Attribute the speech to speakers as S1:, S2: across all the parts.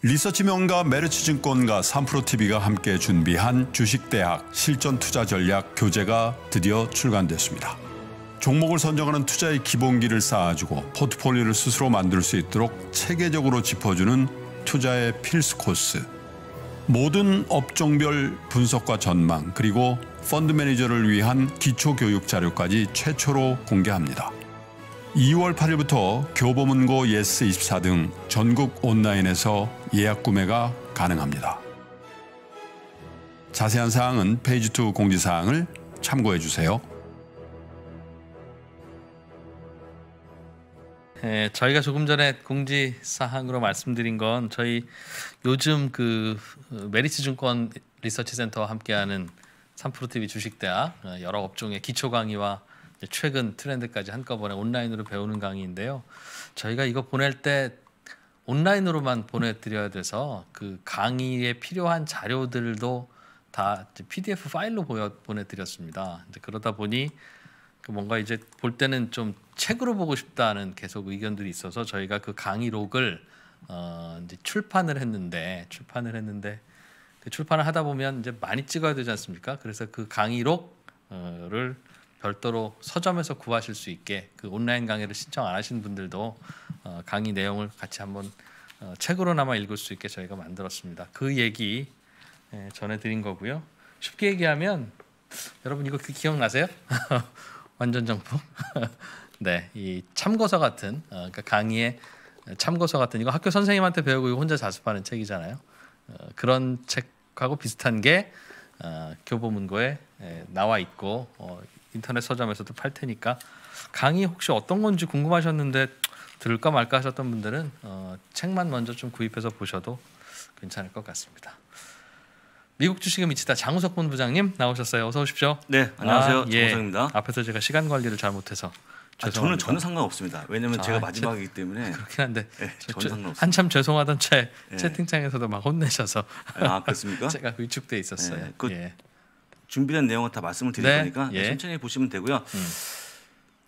S1: 리서치 명가 메르츠 증권과 삼프로 TV가 함께
S2: 준비한 주식대학 실전 투자 전략 교재가 드디어 출간됐습니다. 종목을 선정하는 투자의 기본기를 쌓아주고 포트폴리오를 스스로 만들 수 있도록 체계적으로 짚어주는 투자의 필수 코스. 모든 업종별 분석과 전망 그리고 펀드 매니저를 위한 기초 교육 자료까지 최초로 공개합니다. 2월 8일부터 교보문고 예스24 등 전국 온라인에서 예약 구매가 가능합니다. 자세한 사항은 페이지2 공지사항을 참고해 주세요. 예, 저희가 조금 전에 공지 사항으로 말씀드린 건 저희 요즘 그 어, 메리츠 증권 리서치 센터와 함께하는 삼프로 TV 주식대학 어, 여러 업종의 기초 강의와 최근 트렌드까지 한꺼번에 온라인으로 배우는 강의인데요. 저희가 이거 보낼 때 온라인으로만 보내드려야 돼서 그 강의에 필요한 자료들도 다 PDF 파일로 보여, 보내드렸습니다. 이제 그러다 보니 그 뭔가 이제 볼 때는 좀 책으로 보고 싶다는 계속 의견들이 있어서 저희가 그 강의록을 어 이제 출판을 했는데 출판을 했는데 그 출판을 하다 보면 이제 많이 찍어야 되지 않습니까? 그래서 그 강의록을 어, 별도로 서점에서 구하실 수 있게 그 온라인 강의를 신청 안 하신 분들도 어, 강의 내용을 같이 한번 어, 책으로나마 읽을 수 있게 저희가 만들었습니다. 그 얘기 예, 전해드린 거고요. 쉽게 얘기하면 여러분 이거 기억나세요? 완전 정부? 네, 이 참고서 같은 어, 그러니까 강의의 참고서 같은 이거 학교 선생님한테 배우고 혼자 자습하는 책이잖아요. 그런 책하고 비슷한 게 교보문고에 예, 나와 있고 인터넷 서점에서도 팔 테니까 강의 혹시 어떤 건지 궁금하셨는데 들을까 말까 하셨던 분들은 어, 책만 먼저 좀 구입해서 보셔도 괜찮을 것 같습니다. 미국 주식에 미치다 장우석 본 부장님 나오셨어요. 어서 오십시오. 네, 안녕하세요. 아, 예. 장우석입니다. 예. 앞에서 제가 시간 관리를 잘못해서 아, 저는 전혀 상관없습니다. 왜냐하면 아, 제가 마지막이기 때문에 그렇긴 한데 네, 저, 한참 죄송하던 채 네. 채팅창에서도 막 혼내셔서 아, 아 그렇습니까? 제가
S1: 위축돼 있었어요. 네, 그 예. 준비된 내용은 다 말씀을 드릴 네? 거니까 네, 예. 천천히 보시면 되고요. 음.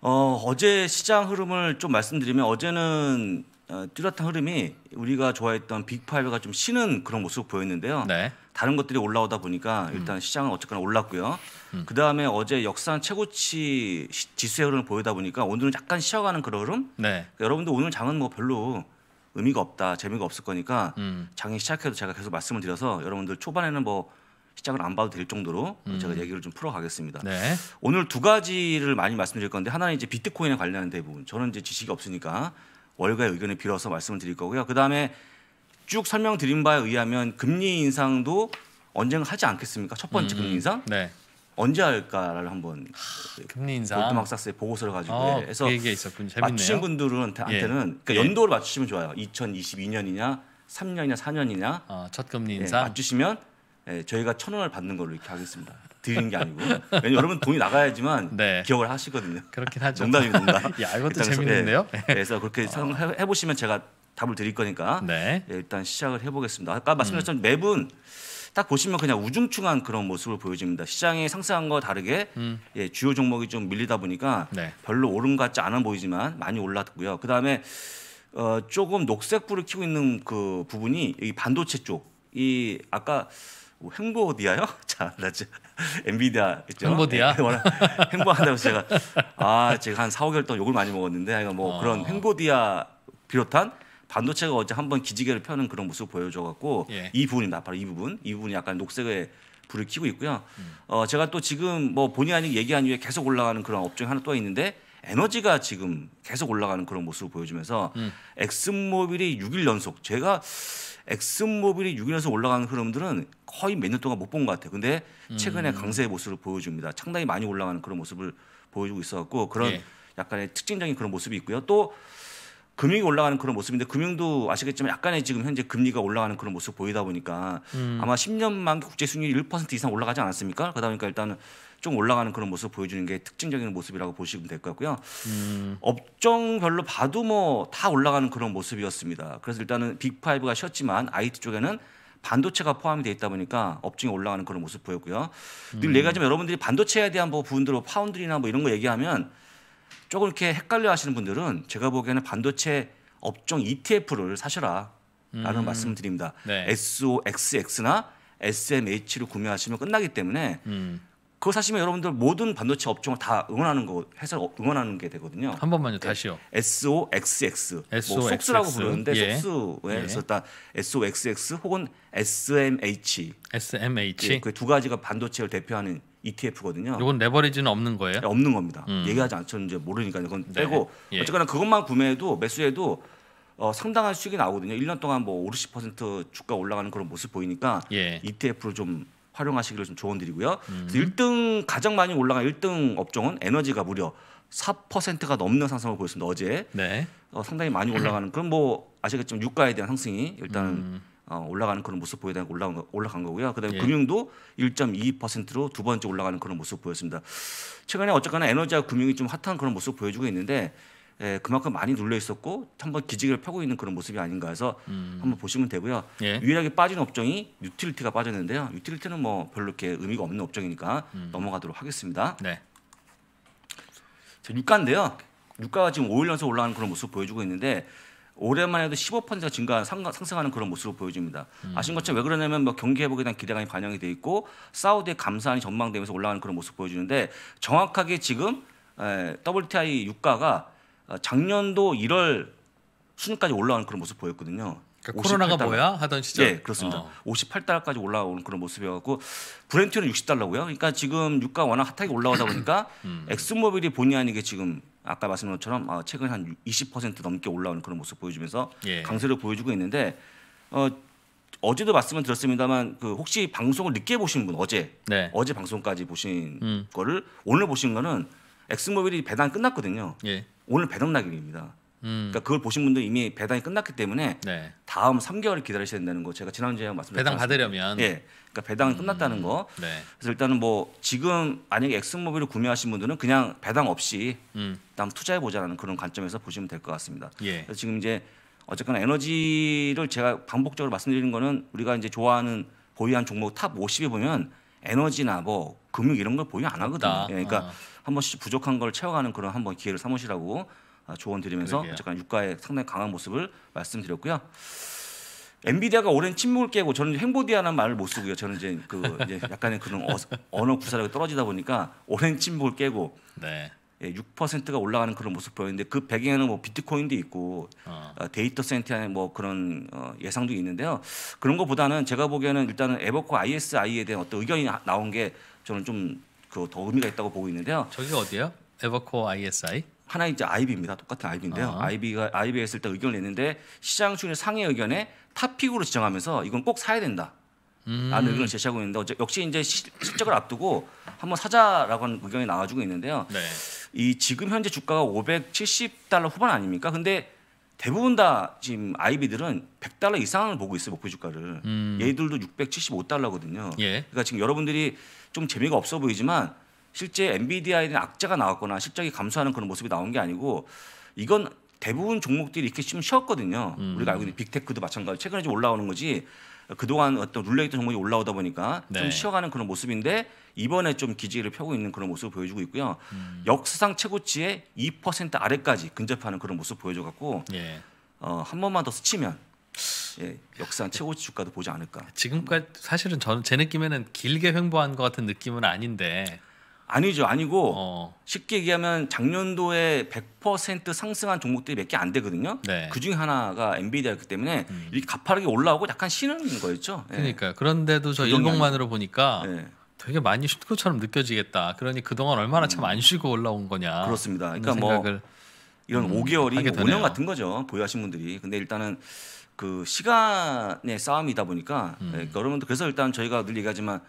S1: 어, 어제 시장 흐름을 좀 말씀드리면 어제는 어, 뚜렷한 흐름이 우리가 좋아했던 빅파이브가 좀 쉬는 그런 모습 을 보였는데요. 네. 다른 것들이 올라오다 보니까 음. 일단 음. 시장은 어쨌거나 올랐고요. 음. 그 다음에 어제 역산 최고치 지수의 흐름을 보이다 보니까 오늘은 약간 쉬어가는 그런 흐름. 네. 그러니까 여러분들 오늘 장은 뭐 별로 의미가 없다, 재미가 없을 거니까 음. 장이 시작해도 제가 계속 말씀을 드려서 여러분들 초반에는 뭐 시작을 안 봐도 될 정도로 음. 제가 얘기를 좀 풀어가겠습니다. 네. 오늘 두 가지를 많이 말씀드릴 건데 하나는 이제 비트코인에 관련된 대부분. 저는 이제 지식이 없으니까 월가의 의견을 빌어서 말씀을 드릴 거고요. 그 다음에 쭉 설명드린 바에 의하면 금리 인상도 언젠가 하지 않겠습니까? 첫 번째 음. 금리 인상. 네. 언제 할까를 한번 하, 아, 금리 인상 골드막사스의 보고서를 가지고 어, 해서 그 있었군 요 맞추신 분들한테는 예. 그러니까 예. 연도를 맞추시면 좋아요. 2022년이냐, 3년이냐, 4년이냐. 어, 첫 금리 예, 인상 예, 맞추시면 예, 저희가 천 원을 받는 걸로 이렇게 하겠습니다. 드리는 게 아니고 왜냐면 여러분 돈이 나가야지만 네. 기억을 하시거든요. 그렇긴 하죠. 농담이 농담. 야 이것도 재밌는데요. 예, 그래서 그렇게 어. 해 보시면 제가 답을 드릴 거니까 네. 예, 일단 시작을 해보겠습니다. 아까 말씀드렸던 음. 맵은 딱 보시면 그냥 우중충한 그런 모습을 보여줍니다. 시장이 상승한 거 다르게 음. 예, 주요 종목이 좀 밀리다 보니까 네. 별로 오른 것 같지 않아 보이지만 많이 올랐고요. 그 다음에 어, 조금 녹색 불을 켜고 있는 그 부분이 이 반도체 쪽. 이 아까 뭐 행보디아요? 자, 나았죠 엔비디아 있죠. 행보디아. 예, 워낙 행보한다고 제가 아 제가 한 4, 5개월 동안 욕을 많이 먹었는데 하여간 뭐 어. 그런 아. 행보디아 비롯한 반도체가 어제 한번 기지개를 펴는 그런 모습을 보여줘갖고 예. 이 부분입니다. 바로 이 부분, 이 부분이 약간 녹색의 불을 켜고 있고요. 음. 어 제가 또 지금 뭐 본의 아니게 얘기한 이후에 계속 올라가는 그런 업종 하나 또 있는데 에너지가 지금 계속 올라가는 그런 모습을 보여주면서 음. 엑슨모빌이 6일 연속 제가 엑스모빌이 6인에서 올라가는 흐름들은 거의 몇 년 동안 못 본 것 같아요. 근데 최근에 음. 강세의 모습을 보여줍니다. 상당히 많이 올라가는 그런 모습을 보여주고 있어갖고 그런 예. 약간의 특징적인 그런 모습이 있고요. 또 금융이 올라가는 그런 모습인데 금융도 아시겠지만 약간의 지금 현재 금리가 올라가는 그런 모습 보이다 보니까 음. 아마 10년만 국제 수익률이 1% 이상 올라가지 않았습니까? 그러다 보니까 일단은 좀 올라가는 그런 모습 보여주는 게 특징적인 모습이라고 보시면 될 것 같고요. 음. 업종별로 봐도 뭐 다 올라가는 그런 모습이었습니다. 그래서 일단은 빅5가 쉬었지만 IT 쪽에는 반도체가 포함이 돼 있다 보니까 업종이 올라가는 그런 모습 보였고요. 늘 네 음. 얘기하지만 여러분들이 반도체에 대한 뭐 부분들, 뭐 파운드리나 뭐 이런 거 얘기하면 조금 이렇게 헷갈려 하시는 분들은 제가 보기에는 반도체 업종 ETF를 사셔라 라는 음. 말씀을 드립니다. 네. SOXX나 SMH를 구매하시면 끝나기 때문에 음. 그거 사시면 여러분들 모든 반도체 업종을 다 응원하는 거 해서 응원하는 게 되거든요. 한 번만요. 다시요. 예, SOXX. SOXX. 스라고 뭐 부르는데 예. 속스에서 예. 일단 SOXX 혹은 SMH. SMH. 예, 그두 가지가 반도체를 대표하는 ETF거든요. 이건 레버리지는 없는 거예요? 예, 없는 겁니다. 음. 얘기하지 않죠. 이제 모르니까 이건 네. 빼고 예. 어쨌거나 그것만 구매해도 매수해도 어, 상당한 수익이 나오거든요. 1년 동안 뭐50% 주가 올라가는 그런 모습 보이니까 예. e t f 를좀 활용하시기를 좀 조언드리고요. 음. 1등 가장 많이 올라간 1등 업종은 에너지가 무려 4%가 넘는 상승을 보였습니다. 어제 네. 어, 상당히 많이 올라가는 그럼 뭐 아시겠지만 유가에 대한 상승이 일단은 음. 어, 올라가는 그런 모습 보여야 올라간, 올라간 거고요. 그다음에 예. 금융도 1.22%로 두 번째 올라가는 그런 모습 보였습니다. 최근에 어쨌거나 에너지와 금융이 좀 핫한 그런 모습 보여주고 있는데 예, 그만큼 많이 눌려 있었고 한번 기지개를 펴고 있는 그런 모습이 아닌가 해서 음. 한번 보시면 되고요. 예. 유일하게 빠진 업종이 유틸리티가 빠졌는데요. 유틸리티는 뭐 별로 이렇게 의미가 없는 업종이니까 음. 넘어가도록 하겠습니다. 네. 자, 유가인데요. 유가가 지금 5일 연속 올라가는 그런 모습 보여주고 있는데 오랜만에도 15%가 증가 상승하는 그런 모습을 보여집니다. 음. 아신 것처럼 왜 그러냐면 뭐 경기 회복에 대한 기대감이 반영이 돼 있고 사우디의 감산이 전망되면서 올라가는 그런 모습 보여주는데 정확하게 지금 에, WTI 유가가 어, 작년도 1월 수준까지 올라오는 그런 모습 보였거든요. 그러니까 코로나가 달러. 뭐야 하던 시절. 예, 그렇습니다. 어. 58달러까지 올라오는 그런 모습이었고 브렌트는 60달러고요. 그러니까 지금 유가 워낙 핫하게 올라오다 보니까 음. 엑스모빌이 본의 아니게 지금 아까 말씀드린 것처럼 어, 최근 한 20% 넘게 올라오는 그런 모습 보여주면서 예. 강세를 보여주고 있는데 어, 어제도 말씀을 드렸습니다만 그 혹시 방송을 늦게 보신 분 어제 네. 어제 방송까지 보신 음. 거를 오늘 보신 거는 엑스모빌이 배당 끝났거든요. 예. 오늘 배당 날입니다. 음. 그러니까 그걸 보신 분들 이미 배당이 끝났기 때문에 네. 다음 3개월을 기다리셔야 된다는 거 제가 지난주에 말씀드렸죠. 배당 받으려면 예. 그러니까 배당이 음. 끝났다는 거. 네. 그래서 일단은 뭐 지금 만약에 엑스모빌을 구매하신 분들은 그냥 배당 없이 음. 투자해 보자는 그런 관점에서 보시면 될 것 같습니다. 예. 그래서 지금 이제 어쨌거나 에너지를 제가 반복적으로 말씀드리는 거는 우리가 이제 좋아하는 보유한 종목 탑 50에 보면 에너지나 뭐 금융 이런 걸 보유 안 하거든요. 예. 그러니까 아. 한 번씩 부족한 걸 채워가는 그런 한번 기회를 삼으시라고 아, 조언 드리면서 잠깐 유가의 상당히 강한 모습을 말씀드렸고요. 엔비디아가 오랜 침묵을 깨고 저는 행보디아라는 말을 못 쓰고요. 저는 이제 그 이제 약간의 그런 어, 언어 구사력이 떨어지다 보니까 오랜 침묵을 깨고 네. 예, 6%가 올라가는 그런 모습 보였는데 그 배경에는 뭐 비트코인도 있고 어. 아, 데이터 센터에 뭐 그런 어, 예상도 있는데요. 그런 것보다는 제가 보기에는 일단은 에버코 ISI에 대한 어떤 의견이 나온 게 저는 좀 그더 의미가 있다고 보고 있는데요. 저기 어디요? 에버코 ISI? 하나 이제 IB입니다. 똑같은 IB인데요. 아. IB가 IB에 을때 의견을 냈는데 시장 출입 상해 의견에 탑픽으로 지정하면서 이건 꼭 사야 된다.
S2: 라는 음. 의견을
S1: 제시하고 있는데 어째, 역시 이제 시, 실적을 앞두고 한번 사자라고 하는 의견이 나와주고 있는데요. 네. 이 지금 현재 주가가 570달러 후반 아닙니까? 근데 대부분 다 지금 아이비들은 100달러 이상을 보고 있어요 목표 주가를. 음. 얘들도 675달러거든요. 예. 그러니까 지금 여러분들이 좀 재미가 없어 보이지만 실제 엔비디아에는 악재가 나왔거나 실적이 감소하는 그런 모습이 나온 게 아니고 이건 대부분 종목들이 이렇게 좀 쉬었거든요. 음. 우리가 알고 있는 빅테크도 마찬가지. 최근에 좀 올라오는 거지. 그동안 어떤 룰레이트 종목이 올라오다 보니까 네. 좀 쉬어가는 그런 모습인데 이번에 좀기지를 펴고 있는 그런 모습을 보여주고 있고요. 음. 역사상 최고치의 2% 아래까지 근접하는 그런 모습 보여줘 갖고 예. 어, 한 번만 더 스치면 예, 역사 최고치 주가도 보지 않을까. 지금까지 사실은 저는 제 느낌에는 길게 횡보한 것 같은 느낌은 아닌데. 아니죠, 아니고 어. 쉽게 얘기하면 작년도에 100% 상승한 종목들이 몇 개 안 되거든요. 네. 그 중에 하나가 엔비디아였기 때문에 음. 이렇게 가파르게 올라오고 약간 쉬는 거였죠. 예. 그러니까
S2: 그런데도 저연봉만으로 보니까. 예. 되게 많이 쉴 것처럼 느껴지겠다. 그러니 그동안 얼마나 참안 음. 쉬고 올라온 거냐. 그렇습니다. 그러니까 뭐 이런 음, 5개월이 5년 뭐 같은
S1: 거죠. 보유하신 분들이. 근데 일단은 그 시간의 싸움이다 보니까 음. 예, 여러분들 그래서 일단 저희가 늘 얘기하지만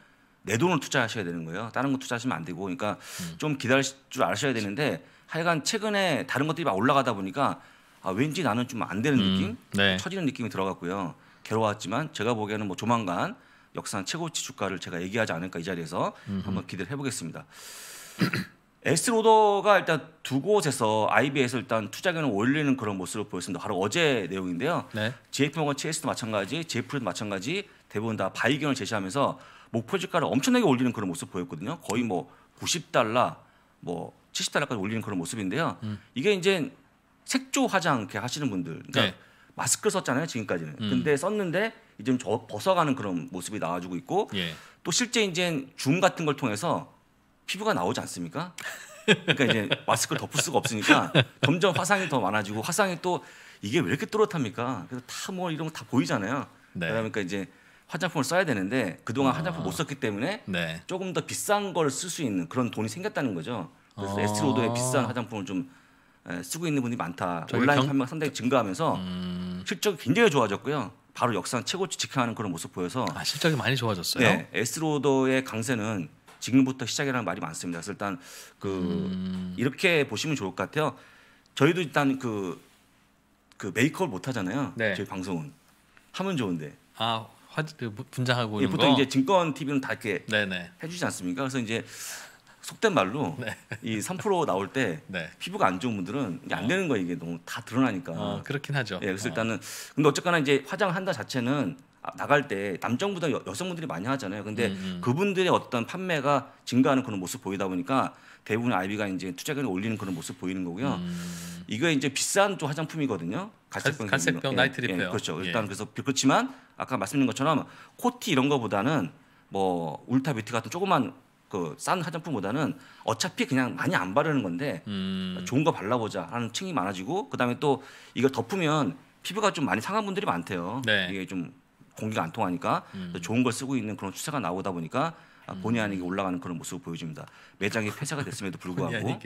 S1: 내 돈을 투자하셔야 되는 거예요. 다른 거 투자하시면 안 되고 그러니까 음. 좀 기다릴 줄 아셔야 되는데 하여간 최근에 다른 것들이 막 올라가다 보니까 아, 왠지 나는 좀 안 되는 음. 느낌, 음. 네. 처지는 느낌이 들어갔고요. 괴로웠지만 제가 보기에는 뭐 조만간 역사 최고치 주가를 제가 얘기하지 않을까 이 자리에서 음흠. 한번 기대를 해보겠습니다. 에스로더가 일단 두 곳에서 IB에서 일단 투자견을 올리는 그런 모습을 보였습니다. 바로 어제 내용인데요. 네. JP모건 체이스도 마찬가지, 제프도 마찬가지 대부분 다 바이견을 제시하면서 목표 주가를 엄청나게 올리는 그런 모습 을 보였거든요. 거의 뭐 90달러, 뭐 70달러까지 올리는 그런 모습인데요. 음. 이게 이제 색조 화장 이렇게 하시는 분들, 그러니까 네. 마스크 썼잖아요 지금까지는. 음. 근데 썼는데 이제 좀 벗어가는 그런 모습이 나와주고 있고 예. 또 실제 이제 줌 같은 걸 통해서 피부가 나오지 않습니까? 그러니까 이제 마스크를 덮을 수가 없으니까 점점 화상이 더 많아지고 화상이 또 이게 왜 이렇게 뚜렷합니까 그래서 다 뭐 이런 거 다 보이잖아요. 네. 그러니까 이제 화장품을 써야 되는데 그동안 어. 화장품 못 썼기 때문에 네. 조금 더 비싼 걸 쓸 수 있는 그런 돈이 생겼다는 거죠. 그래서 어. 에스로도의 비싼 화장품을 좀 쓰고 있는 분이 많다. 온라인 판매가 상당히 증가하면서 음. 실적이 굉장히 좋아졌고요. 바로 역상 최고치 직행하는 그런 모습 보여서 아, 실적이 많이 좋아졌어요. 네, 에스로더의 강세는 지금부터 시작이라는 말이 많습니다. 그래서 일단 그 음. 이렇게 보시면 좋을 것 같아요. 저희도 일단 그, 그 메이크업 못 하잖아요. 네. 저희 방송은 하면 좋은데.
S2: 아 화, 그 분장하고 예, 보통 거? 이제
S1: 증권 TV는 다 이렇게 네네. 해주지 않습니까? 그래서 이제 속된 말로 네. 이3% 나올 때 네. 피부가 안 좋은 분들은 이게 안 되는 거예요 이게 너무 다 드러나니까 어, 그렇긴 하죠 예, 그래서 어. 일단은 근데 어쨌거나 이제 화장한다 자체는 아, 나갈 때 남성보다 여, 성분들이 많이 하잖아요. 근데 음음. 음. 그분들의 어떤 판매가 증가하는 그런 모습 보이다 보니까 대부분 아이비가 이제 투자금을 올리는 그런 모습 보이는 거고요. 음. 이거 이제 비싼 또 화장품이거든요. 갈색병, 갈색병 나이트리페요. 예, 예, 그렇죠. 일단 예. 그래서 그, 그렇지만 아까 말씀드린 것처럼 코티 이런 거보다는 뭐 울타비트 같은 조그만 그 싼 화장품보다는 어차피 그냥 많이 안 바르는 건데 음. 좋은 거 발라보자 하는 층이 많아지고 그다음에 또 이걸 덮으면 피부가 좀 많이 상한 분들이 많대요. 네. 이게 좀 공기가 안 통하니까 음. 좋은 걸 쓰고 있는 그런 추세가 나오다 보니까 아, 본의 음. 아니게 올라가는 그런 모습을 보여줍니다. 매장이 폐쇄가 됐음에도 불구하고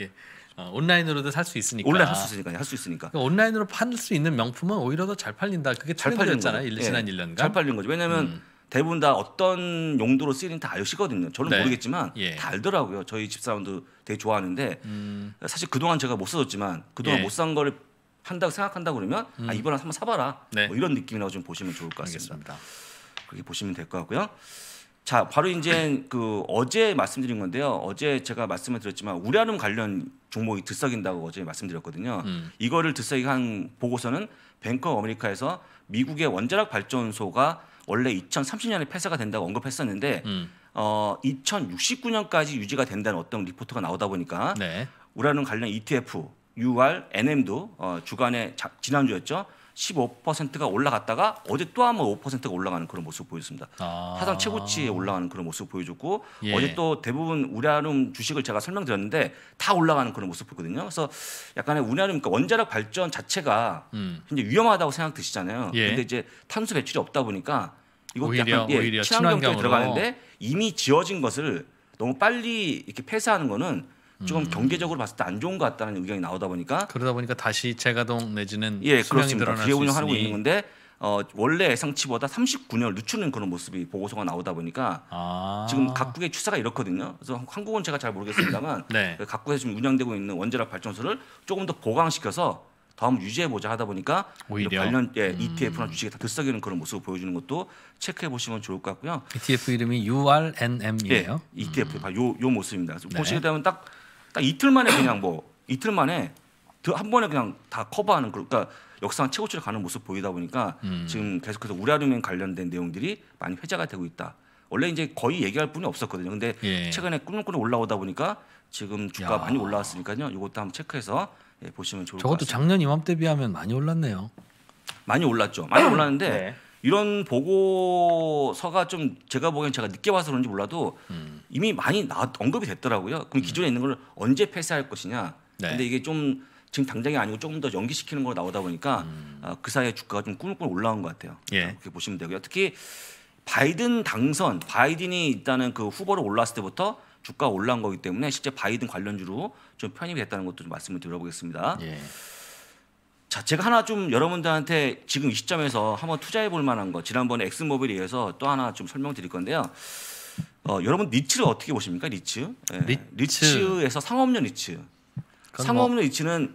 S1: 어, 온라인으로도 살 수 있으니까 온라인 할수 있으니까 할 수 있으니까 그러니까 온라인으로 팔 수 있는 명품은 오히려 더 잘 팔린다. 그게 잘 팔렸잖아요. 예, 지난 1년간 잘 팔린 거죠. 왜냐하면 음. 대부분 다 어떤 용도로 쓰이는 다 아시거든요. 저는 네. 모르겠지만 예. 다 알더라고요. 저희 집사람도 되게 좋아하는데 음. 사실 그동안 제가 못 써줬지만 그동안 예. 못산 거를 한다고 생각한다 그러면 아, 음. 아 이번에 한번 사봐라 네. 뭐 이런 느낌이라고 좀 보시면 좋을 것 같습니다. 알겠습니다. 그렇게 보시면 될 것 같고요. 자, 바로 이제 그 어제 말씀드린 건데요. 어제 제가 말씀을 드렸지만 우라늄 관련 종목이 들썩인다고 어제 말씀드렸거든요. 음. 이거를 들썩이한 보고서는 뱅크 아메리카에서 미국의 원자력 발전소가 원래 2030년에 폐쇄가 된다고 언급했었는데 음. 어 2069년까지 유지가 된다는 어떤 리포트가 나오다 보니까 네. 우라늄 관련 ETF UR, NM도 어, 주간에 자, 지난주였죠. 15%가 올라갔다가 어제 또 한번 5%가 올라가는 그런 모습 을 보였습니다. 아. 사상 최고치에 올라가는 그런 모습 을 보여줬고 예. 어제 또 대부분 우리아름 주식을 제가 설명드렸는데 다 올라가는 그런 모습 을 보거든요. 그래서 약간의 우리아름 그러니까 원자력 발전 자체가 음. 굉장히 위험하다고 생각 되시잖아요 예. 근데 이제 탄소 배출이 없다 보니까 이거 오히려, 약간 예, 오히려 친환경 쪽에 들어가는데 이미 지어진 것을 너무 빨리 이렇게 폐쇄하는 거는 조금 음. 경제적으로 봤을 때 안 좋은 것 같다는 의견이 나오다 보니까 그러다 보니까 다시 재가동 내지는 예 그렇습니다. 기회 운영하고 있는 건데 어, 원래 예상치보다 39년을 늦추는 그런 모습이 보고서가 나오다 보니까 아. 지금 각국의 추세가 이렇거든요. 그래서 한국은 제가 잘 모르겠습니다만 네. 그 각국에서 지금 운영되고 있는 원자력 발전소를 조금 더 보강시켜서 다음 유지해 보자 하다 보니까 오히려 관련 예, 음. ETF나 주식이다 들썩이는 그런 모습을 보여주는 것도 체크해 보시면 좋을 것 같고요. ETF 이름이 URNM이에요. 예, ETF 음. 바 요, 요 모습입니다. 네. 보시게 되면 딱딱 이틀 만에 그냥 뭐 이틀 만에 한 번에 그냥 다 커버하는 그러니까 역사상 최고치를 가는 모습 보이다 보니까 음. 지금 계속해서 우리아동에 관련된 내용들이 많이 회자가 되고 있다. 원래 이제 거의 얘기할 분이 없었거든요. 근데 예. 최근에 꾸준꾸준 올라오다 보니까 지금 주가 야. 많이 올라왔으니까요. 이것도 한번 체크해서 예, 보시면 좋을 것 같습니다. 저것도
S2: 작년 이맘때 비하면 많이 올랐네요.
S1: 많이 올랐죠. 많이 네. 올랐는데 네. 이런 보고서가 좀 제가 보기엔 제가 늦게 와서 그런지 몰라도 음. 이미 많이 나, 언급이 됐더라고요. 그럼 기존에 있는 걸 언제 폐쇄할 것이냐. 네. 근데 이게 좀 지금 당장이 아니고 조금 더 연기시키는 거 나오다 보니까 음. 어, 그 사이에 주가가 좀 꾸물꾸물 올라온 것 같아요. 예. 그렇게 보시면 되고요. 특히 바이든 당선, 바이든이 일단은 그 후보로 올랐을 때부터 주가가 올라온 거기 때문에 실제 바이든 관련주로 좀 편입이 됐다는 것도 좀 말씀을 드려보겠습니다. 예. 자, 제가 하나 좀 여러분들한테 지금 이 시점에서 한번 투자해 볼 만한 거 지난번에 엑스모빌에 의해서 또 하나 좀 설명드릴 건데요. 어, 여러분 리츠를 어떻게 보십니까? 리츠? 네. 예, 리츠. 에서 상업용 리츠.
S2: 뭐 상업용
S1: 뭐... 리츠는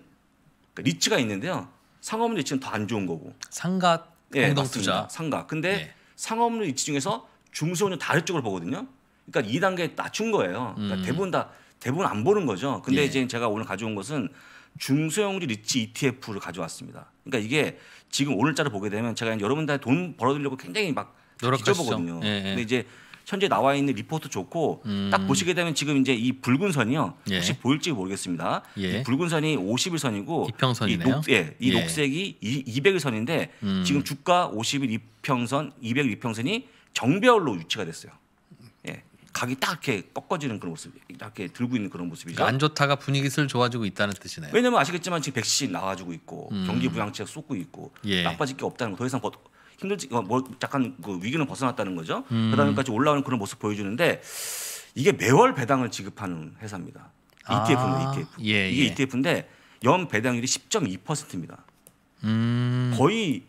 S1: 그러니까 리츠가 있는데요. 상업용 리츠는 더 안 좋은 거고. 상가 예, 공동 투자. 상가. 근데 네. 상업용 리츠 중에서 중소형 다른 쪽을 보거든요. 그러니까 2단계 낮춘 거예요. 그러니까 음. 대부분 다 대부분 안 보는 거죠. 근데 예. 이제 제가 오늘 가져온 것은 중소형주 리치 ETF를 가져왔습니다. 그러니까 이게 지금 오늘자를 보게 되면 제가 여러분들한테 돈 벌어들려고 굉장히 막 뒤져보거든요. 예, 예. 근데 이제 현재 나와 있는 리포트 좋고 음. 딱 보시게 되면 지금 이제 이 붉은 선이요. 예. 혹시 보일지 모르겠습니다. 예. 이 붉은 선이 50일 선이고 이평선이네요. 이, 녹, 예, 이 예. 녹색이 이, 200일 선인데 음. 지금 주가 50일 이평선, 200일 이평선이 정배열로 유치가 됐어요. 각이 딱 이렇게 꺾어지는 그런 모습, 이렇게 이 들고 있는 그런 모습이죠. 그러니까 안
S2: 좋다가 분위기 슬 좋아지고 있다는 뜻이네요.
S1: 왜냐면 아시겠지만 지금 백신 나와주고 있고 음. 경기 부양책 쏟고 있고 예. 나빠질 게 없다는 거 더 이상 힘들지 뭐 약간 뭐, 그 위기는 벗어났다는 거죠. 음. 그다음에까지 올라오는 그런 모습 보여주는데 이게 매월 배당을 지급하는 회사입니다. 아, e, e t f 는 아. ETF. 예, 이게 예. ETF인데 연 배당률이 10.2%입니다. 음. 거의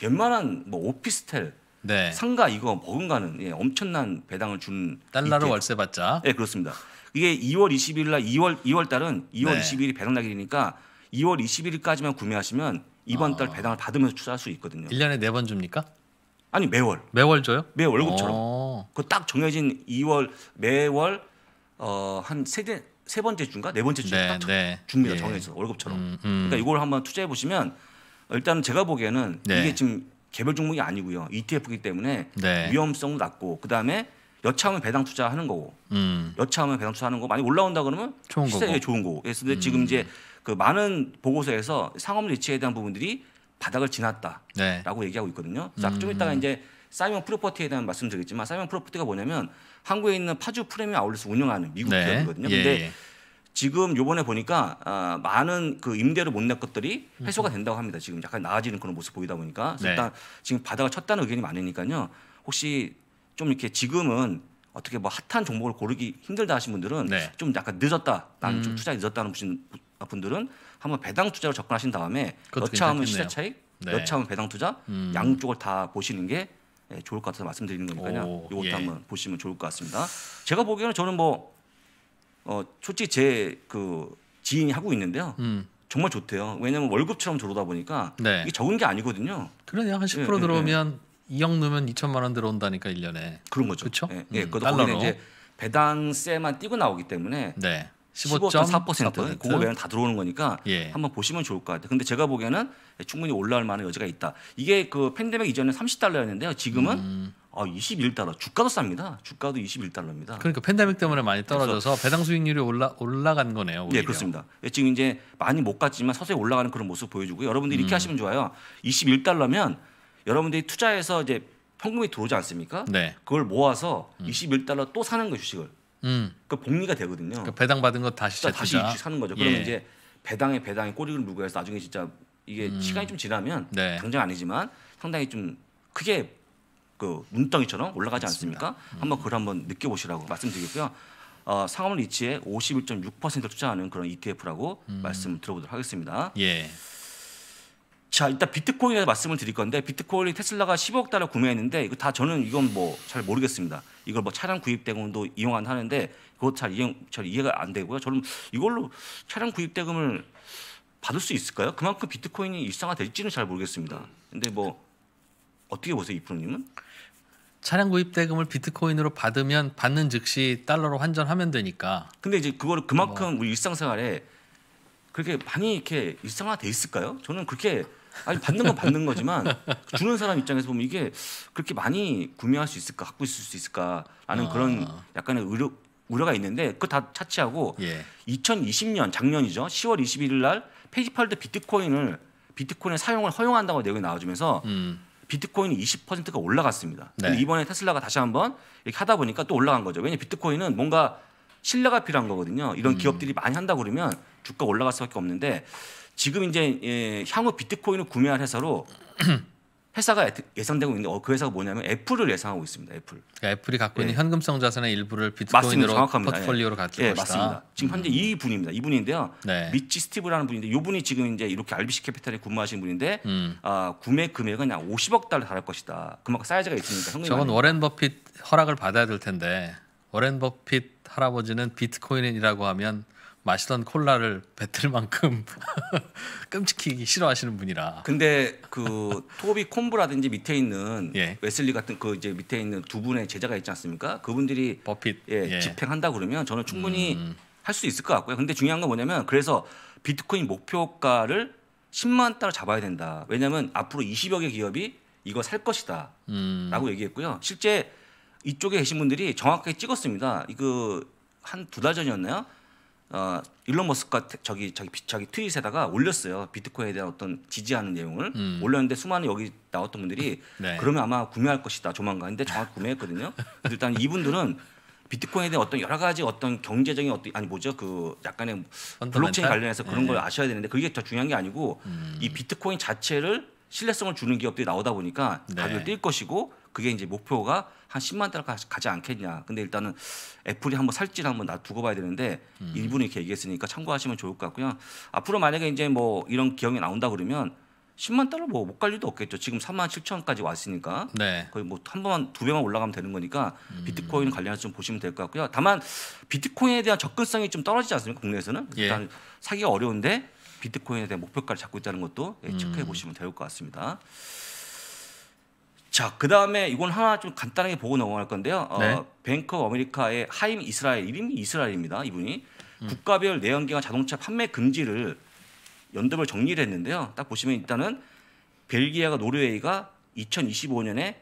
S1: 웬만한 뭐 오피스텔 네. 상가 이거 버금가는 예, 엄청난 배당을 준 달러로 월세 받자. 예, 그렇습니다. 이게 2월 20일 날 2월 2월 달은 2월 네. 20일이 배당 날이니까 2월 21일까지만 구매하시면 이번 아. 달 배당을 받으면서 투자할 수 있거든요. 1년에 네 번 줍니까? 아니, 매월. 매월 줘요? 매 월급처럼. 어. 그딱 정해진 2월 매월 어한세세 세 번째 주인가 네 번째 주에 네, 딱 네. 줍니다. 예. 정해서 월급처럼. 음, 음. 그러니까 이걸 한번 투자해 보시면 일단은 제가 보기에는 네. 이게 지금 개별 종목이 아니고요. ETF이기 때문에 네. 위험성도 낮고 그다음에 여차하면 배당 투자하는 거고 음. 여차하면 배당 투자하는 거 많이 올라온다 그러면 좋은 시세에 거고. 좋은 거고. 그래서 음. 지금 이제 그 많은 보고서에서 상업 리츠에 대한 부분들이 바닥을 지났다라고 네. 얘기하고 있거든요. 자, 음. 좀 이따가 이제 사이먼 프로퍼티에 대한 말씀드리겠지만 사이먼 프로퍼티가 뭐냐면 한국에 있는 파주 프레미엄 아울렛을 운영하는 미국 네. 기업이거든요. 예, 근데 예. 지금 요번에 보니까 아, 많은 그 임대를 못 낸 것들이 해소가 된다고 합니다. 지금 약간 나아지는 그런 모습 보이다 보니까 네. 일단 지금 바닥을 쳤다는 의견이 많으니까요. 혹시 좀 이렇게 지금은 어떻게 뭐 핫한 종목을 고르기 힘들다 하신 분들은 네. 좀 약간 늦었다, 나는 음. 좀 투자 늦었다는 분들은 한번 배당 투자로 접근하신 다음에 여차하면 시세 차익, 네. 여차하면 배당 투자 음. 양쪽을 다 보시는 게 예, 좋을 것 같아서 말씀드리는 거니까요. 요것도 예. 한번 보시면 좋을 것 같습니다. 제가 보기에는 저는 뭐어 솔직히 제 그 지인이 하고 있는데요. 음. 정말 좋대요. 왜냐면 하 월급처럼 들어오다 보니까 네. 이게 적은 게 아니거든요.
S2: 그러네요. 한 10% 예, 예, 예, 들어오면
S1: 예. 2억 넣으면 2천만 원 들어온다니까 1년에. 그런 거죠. 그렇죠? 예. 음, 그것도 달러로. 이제 배당세만 띄고 나오기 때문에 네. 15.4% 그거 외에는 다 들어오는 거니까 예. 한번 보시면 좋을 것 같아요. 근데 제가 보기에는 충분히 올라올 만한 여지가 있다. 이게 그 팬데믹 이전에 30달러였는데요. 지금은 음. 아, 21달러. 주가도 쌉니다. 주가도 21달러입니다. 그러니까 팬데믹 때문에 많이 떨어져서 배당 수익률이 올라 올라간 거네요. 오히려. 예, 그렇습니다. 예, 지금 이제 많이 못 갔지만 서서히 올라가는 그런 모습 보여주고 여러분들이 이렇게 음. 하시면 좋아요. 21달러면 여러분들이 투자해서 이제 현금이 들어오지 않습니까? 네. 그걸 모아서 21달러 음. 또 사는 거 주식을. 음. 그 복리가 되거든요. 그러니까 배당 받은 거 다시 그러 다시 사는 거죠. 그러면 예. 이제 배당에 배당에 꼬리를 물고 해서 나중에 진짜 이게 음. 시간이 좀 지나면 네. 당장 아니지만 상당히 좀 크게 그 눈덩이처럼 올라가지 않습니까? 음. 한번 그걸 한번 느껴보시라고 말씀드리고요. 어, 상업 리치에 51.6% 투자하는 그런 ETF라고 음. 말씀 들어보도록 하겠습니다. 예. 자 일단 비트코인에 말씀을 드릴 건데 비트코인이 테슬라가 10억 달러 구매했는데 이거 다 저는 이건 뭐 잘 모르겠습니다. 이걸 뭐 차량 구입 대금도 이용한 하는데 그거 잘 이해 잘 이해가 안 되고요. 저는 이걸로 차량 구입 대금을 받을 수 있을까요? 그만큼 비트코인이 일상화 될지는 잘 모르겠습니다. 근데 뭐 어떻게 보세요, 이프로님은?
S2: 차량 구입 대금을 비트코인으로 받으면 받는 즉시
S1: 달러로 환전하면 되니까. 근데 이제 그거를 그만큼 뭐. 우리 일상생활에 그렇게 많이 이렇게 일상화돼 있을까요? 저는 그렇게 아니 받는 건 받는 거지만 주는 사람 입장에서 보면 이게 그렇게 많이 구매할 수 있을까 갖고 있을 수 있을까라는 아. 그런 약간의 우려, 우려가 있는데 그거 다 차치하고 예. 2020년 작년이죠 10월 21일 날 페이팔드 비트코인을 비트코인의 사용을 허용한다고 내용이 나와주면서 음. 비트코인이 20%가 올라갔습니다. 네. 근데 이번에 테슬라가 다시 한번 이렇게 하다 보니까 또 올라간 거죠. 왜냐면 비트코인은 뭔가 신뢰가 필요한 거거든요. 이런 음. 기업들이 많이 한다 그러면 주가 올라갈 수밖에 없는데 지금 이제 예, 향후 비트코인을 구매할 회사로 회사가 예- 예상되고 있는데 어, 그 회사가 뭐냐면 애플을 예상하고 있습니다. 애플.
S2: 그러니까 애플이 갖고 있는 예. 현금성
S1: 자산의 일부를 비트코인으로 맞습니다. 포트폴리오로 갖출 예, 예. 것이다. 맞습니다. 지금 현재 음. 이 분입니다. 이 분인데요. 네. 미치 스티브라는 분인데 이 분이 지금 이제 이렇게 RBC 캐피탈에 근무하신 분인데 음. 아, 구매 금액은 약 50억 달러 달할 것이다. 그만큼 사이즈가 있으니까 현금이 저건 워렌 버핏 허락을 받아야 될 텐데 워렌
S2: 버핏 할아버지는 비트코인이라고 하면 마시던 콜라를 뱉을 만큼 끔찍히 싫어하시는 분이라.
S1: 근데 그 토비 콤브라든지 밑에 있는 예. 웨슬리 같은 그 이제 밑에 있는 두 분의 제자가 있지 않습니까? 그분들이 버핏 예, 예. 집행한다 그러면 저는 충분히 음. 할수 있을 것 같고요. 근데 중요한 건 뭐냐면 그래서 비트코인 목표가를 10만 달러 잡아야 된다. 왜냐하면 앞으로 20여 개 기업이 이거 살 것이다라고 음. 얘기했고요. 실제 이쪽에 계신 분들이 정확하게 찍었습니다. 이거 한 두 달 전이었나요? 어, 일론 머스크가 저기 저기저기 트윗에다가 올렸어요 비트코인에 대한 어떤 지지하는 내용을 음. 올렸는데 수많은 여기 나왔던 분들이 네. 그러면 아마 구매할 것이다 조만간 인데 정확히 구매했거든요 일단 이분들은 비트코인에 대한 어떤 여러 가지 어떤 경제적인 어떤 아니 뭐죠 그 약간의 블록체인 관련해서 그런 네. 걸 네. 아셔야 되는데 그게 더 중요한 게 아니고 음. 이 비트코인 자체를 신뢰성을 주는 기업들이 나오다 보니까 네. 가격이 뛸 것이고 그게 이제 목표가 한 10만 달러까지 가지 않겠냐. 근데 일단은 애플이 한번 살지를 한번 나 두고 봐야 되는데 음. 일부는 이렇게 얘기했으니까 참고하시면 좋을 것 같고요. 앞으로 만약에 이제 뭐 이런 기업이 나온다 그러면 10만 달러 뭐 못 갈 일도 없겠죠. 지금 3만 7천까지 왔으니까 네. 거의 뭐 한 번만 두 배만 올라가면 되는 거니까 음. 비트코인 관련해서 좀 보시면 될 것 같고요. 다만 비트코인에 대한 접근성이 좀 떨어지지 않습니까? 국내에서는 예. 일단 예. 사기가 어려운데 비트코인에 대한 목표가를 잡고 있다는 것도 예, 체크해 음. 보시면 될 것 같습니다. 자, 그 다음에 이건 하나 좀 간단하게 보고 넘어갈 건데요. 어, 네. 어, 뱅크 아메리카의 하임 이스라엘 이름이 이스라엘입니다. 이분이 음. 국가별 내연기관 자동차 판매 금지를 연도별 정리를 했는데요. 딱 보시면 일단은 벨기에가 노르웨이가 2025년에